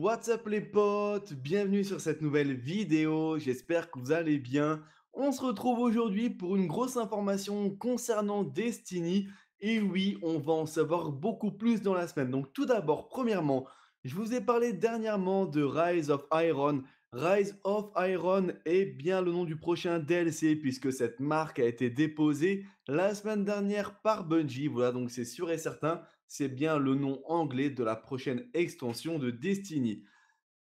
what's up les potes, bienvenue sur cette nouvelle vidéo, j'espère que vous allez bien. On se retrouve aujourd'hui pour une grosse information concernant Destiny, et oui, on va en savoir beaucoup plus dans la semaine. Donc tout d'abord, premièrement, je vous ai parlé dernièrement de Rise of Iron, Rise of Iron est bien le nom du prochain DLC puisque cette marque a été déposée la semaine dernière par Bungie. Voilà donc c'est sûr et certain, c'est bien le nom anglais de la prochaine extension de Destiny.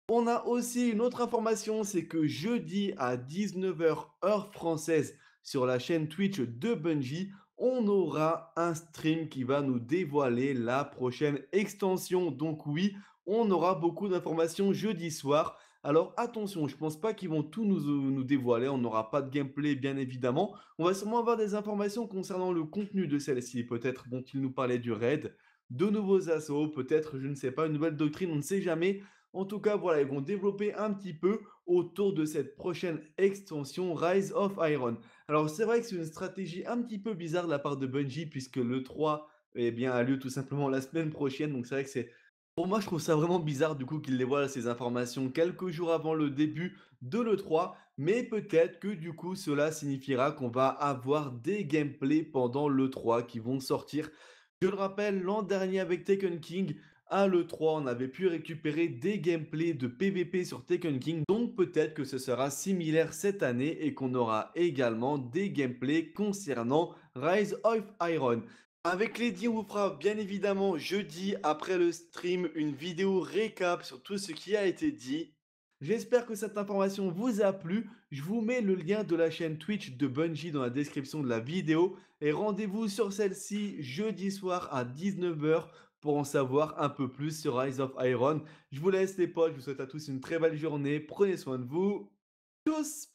On a aussi une autre information, c'est que jeudi à 19h heure française sur la chaîne Twitch de Bungie, on aura un stream qui va nous dévoiler la prochaine extension. Donc oui, on aura beaucoup d'informations jeudi soir. Alors attention, je ne pense pas qu'ils vont tout nous, dévoiler, on n'aura pas de gameplay bien évidemment. On va sûrement avoir des informations concernant le contenu de celle-ci, peut-être vont-ils nous parler du raid, de nouveaux assauts, peut-être, je ne sais pas, une nouvelle doctrine, on ne sait jamais. En tout cas, voilà, ils vont développer un petit peu autour de cette prochaine extension Rise of Iron. Alors c'est vrai que c'est une stratégie un petit peu bizarre de la part de Bungie, puisque le 3 eh bien, a lieu tout simplement la semaine prochaine, donc c'est vrai que c'est pour moi, je trouve ça vraiment bizarre du coup qu'il dévoile ces informations quelques jours avant le début de l'E3, mais peut-être que du coup cela signifiera qu'on va avoir des gameplays pendant l'E3 qui vont sortir. Je le rappelle, l'an dernier avec Taken King, à l'E3, on avait pu récupérer des gameplays de PvP sur Tekken King, donc peut-être que ce sera similaire cette année et qu'on aura également des gameplays concernant Rise of Iron. Avec Lady, on vous fera bien évidemment jeudi après le stream une vidéo récap sur tout ce qui a été dit. J'espère que cette information vous a plu. Je vous mets le lien de la chaîne Twitch de Bungie dans la description de la vidéo. Et rendez-vous sur celle-ci jeudi soir à 19h pour en savoir un peu plus sur Rise of Iron. Je vous laisse les potes, je vous souhaite à tous une très belle journée. Prenez soin de vous. Tous